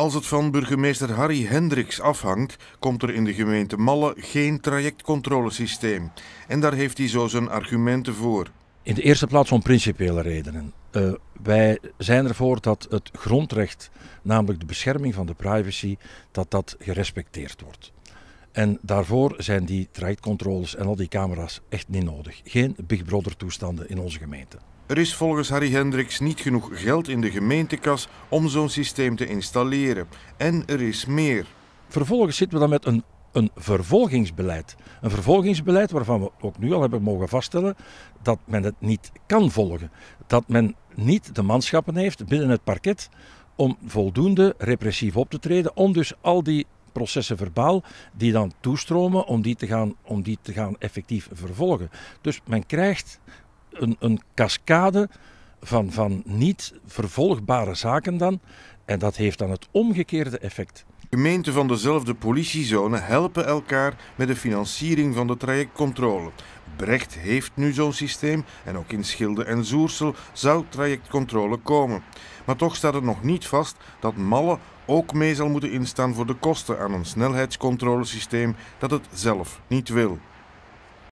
Als het van burgemeester Harry Hendricks afhangt, komt er in de gemeente Malle geen trajectcontrolesysteem. En daar heeft hij zo zijn argumenten voor. In de eerste plaats om principiële redenen. Eh, wij zijn ervoor dat het grondrecht, namelijk de bescherming van de privacy, dat dat gerespecteerd wordt. En daarvoor zijn die trajectcontroles en al die camera's echt niet nodig. Geen Big Brother toestanden in onze gemeente. Er is volgens Harry Hendricks niet genoeg geld in de gemeentekas om zo'n systeem te installeren. En er is meer. Vervolgens zitten we dan met een, een vervolgingsbeleid. Een vervolgingsbeleid waarvan we ook nu al hebben mogen vaststellen dat men het niet kan volgen. Dat men niet de manschappen heeft binnen het parket om voldoende repressief op te treden. Om dus al die processen verbaal die dan toestromen om die te gaan, om die te gaan effectief vervolgen. Dus men krijgt een, een cascade van, van niet vervolgbare zaken dan. En dat heeft dan het omgekeerde effect. Gemeenten van dezelfde politiezone helpen elkaar met de financiering van de trajectcontrole. Brecht heeft nu zo'n systeem en ook in Schilde en Zoersel zou trajectcontrole komen. Maar toch staat het nog niet vast dat Malle ook mee zal moeten instaan voor de kosten aan een snelheidscontrolesysteem dat het zelf niet wil.